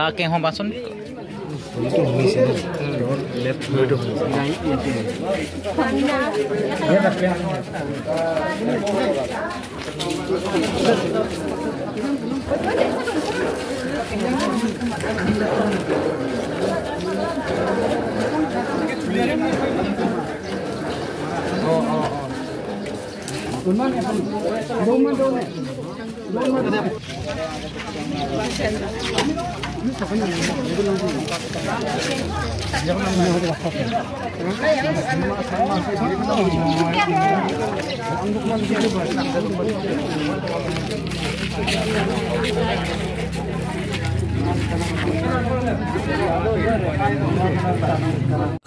লাকে হবাচোন Thank you. Roman Roman Roman Roman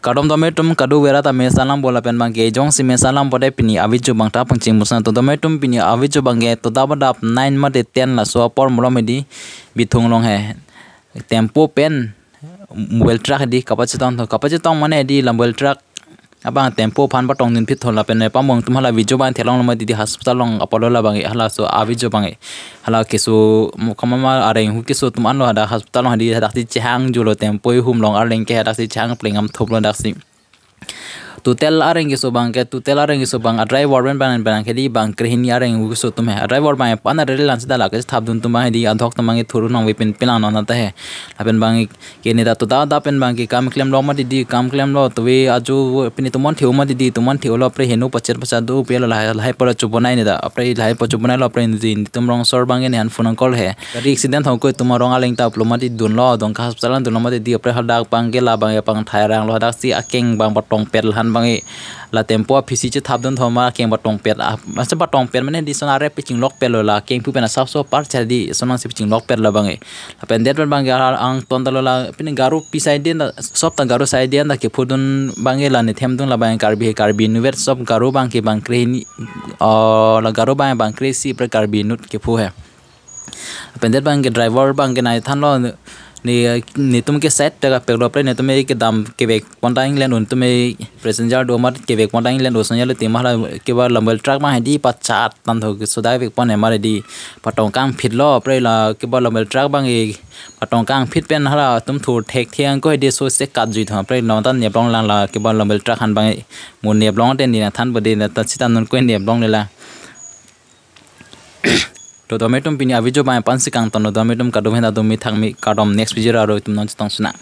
kadom tome tum kadu wera ta me salam bola pen bang ge jong si me salam bode pini avicu chu bang ta pang musna to tome tum pini avi bang ge to ta ba nine ma de ten la soa por mulo me di long he tempo pen mobile truck di kapacitong to kapacitong mane di lambel truck abang tempo phan ba tong din phit thola pen pa mong tum hala video ban thelong lama didi hospital long apollo la bang hala so a video bang hala ke so kama ma are hu ke so tum an lo hada hospital long hadi dak ti chang julo tempo hum long ar leng ke hada si chang plengam thop lo dak si total आ रही सो बंग टोटल आ रही सो बंग ड्राई वर्डमेन बनाने बना खेदी बंग क्रेन आ रही सो तुम्हें ड्राई वर्ड बाएं पाना रेल लाने दा लाके थाप दुन तुम बाएं दी अधोक तुम बांगे थुरु नाम विपिन पिला नो नाता है अपन बांग के नेता तो दा दा बांग के काम क्लेम लो मत दी काम क्लेम लो तो वे आज अपने तुम मन थेउ मत दी तुम मन थेउ लो अपने हेनु पचर पचा दो पेल लाय लाय पर चो बनाई नेता अपने लाय पर चो बनाई लो अपने दी तुम रोंग सर बांगे ने फोन कॉल है एक्सीडेंट हो को तुम रोंग आ लिंग ता प्लो मत दुन लो दोंका हस्पताल दुन मत पेल हन bangi la tempo phisi che thapdon thoma keng ba tong pet ma se ba tong pet mane di sona re pitching lock pel la keng pu pena sap so par cha di sona se pitching lock pel la bangi la pen det bang ga ang ton dalo la pin garu pi side den sop ta garu side den da ke phudun bangi la ne them dun la bang karbi karbi nuver sop garu bang ke bang kre ni la garu bang bang kre si par karbi nut ke phu hai pen det bang ke driver bang ke nai than lo ni ni tum ke set ta peglo pre ni tum ke dam ke bek ponta england un tum passenger do mar ke bek ponta england do sanya le ti mar ke bar lambal truck ma di pa chat tan tho ke sudai bek pon mar di patong kang phit lo pre la ke bar lambal truck bang e patong kang phit pen hala tum thu thek thiang ko di so se kat jui thon pre lon tan neblong lang la ke bar lambal truck han bang mun neblong ten ni than bodi na ta chitan non ko neblong le la तो दोमेटम पिनी अभी जो बाय पांच से कांग तनो दोमेटम का डोमेना दोमी थांग मी काडम नेक्स्ट वीडियो आरो तुम नोच तंग सुना